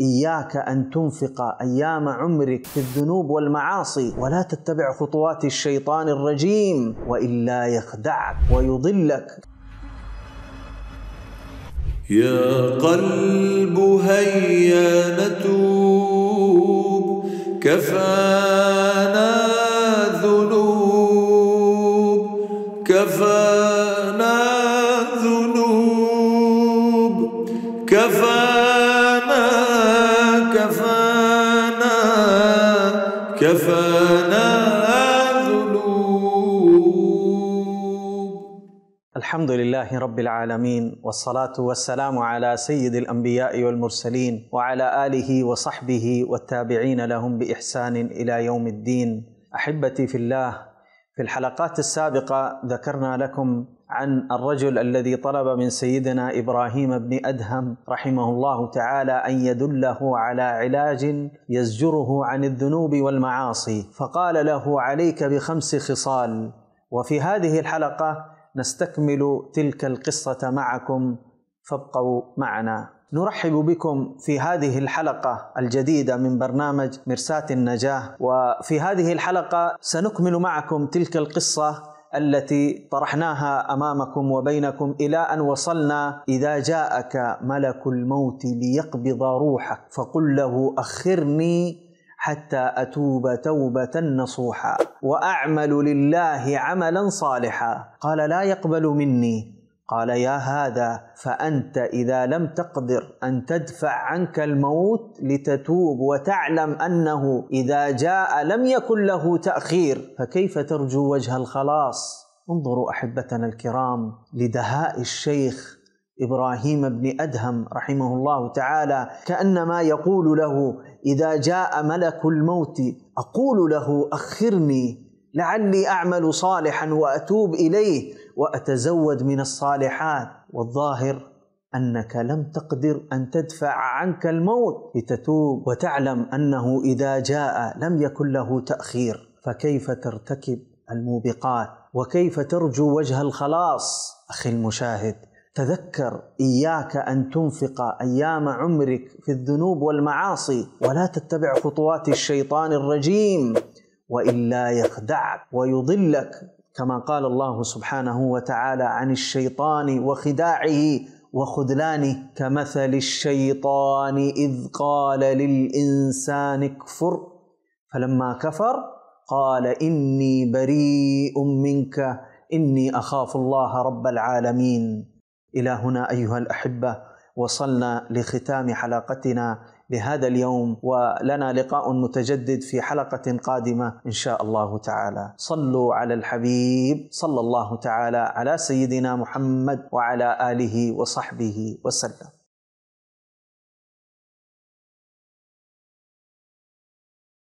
إياك أن تنفق أيام عمرك في الذنوب والمعاصي ولا تتبع خطوات الشيطان الرجيم وإلا يخدعك ويضلك يا قلب هيا نتوب كفانا ذنوب كفانا ذنوب كفانا كفانا ذنوب الحمد لله رب العالمين والصلاة والسلام على سيد الأنبياء والمرسلين وعلى آله وصحبه والتابعين لهم بإحسان إلى يوم الدين أحبتي في الله في الحلقات السابقة ذكرنا لكم عن الرجل الذي طلب من سيدنا ابراهيم بن ادهم رحمه الله تعالى ان يدله على علاج يزجره عن الذنوب والمعاصي فقال له عليك بخمس خصال وفي هذه الحلقه نستكمل تلك القصه معكم فابقوا معنا نرحب بكم في هذه الحلقة الجديدة من برنامج مرساة النجاة وفي هذه الحلقة سنكمل معكم تلك القصة التي طرحناها امامكم وبينكم الى ان وصلنا اذا جاءك ملك الموت ليقبض روحك فقل له اخرني حتى اتوب توبه نصوحا واعمل لله عملا صالحا قال لا يقبل مني قال يا هذا فانت اذا لم تقدر ان تدفع عنك الموت لتتوب وتعلم انه اذا جاء لم يكن له تاخير فكيف ترجو وجه الخلاص انظروا احبتنا الكرام لدهاء الشيخ ابراهيم بن ادهم رحمه الله تعالى كانما يقول له اذا جاء ملك الموت اقول له اخرني لعلي اعمل صالحا واتوب اليه واتزود من الصالحات والظاهر انك لم تقدر ان تدفع عنك الموت لتتوب وتعلم انه اذا جاء لم يكن له تاخير فكيف ترتكب الموبقات وكيف ترجو وجه الخلاص اخي المشاهد تذكر اياك ان تنفق ايام عمرك في الذنوب والمعاصي ولا تتبع خطوات الشيطان الرجيم والا يخدعك ويضلك كما قال الله سبحانه وتعالى عن الشيطان وخداعه وخذلانه كمثل الشيطان اذ قال للانسان اكفر فلما كفر قال اني بريء منك اني اخاف الله رب العالمين الى هنا ايها الاحبه وصلنا لختام حلقتنا لهذا اليوم ولنا لقاء متجدد في حلقه قادمه ان شاء الله تعالى صلوا على الحبيب صلى الله تعالى على سيدنا محمد وعلى اله وصحبه وسلم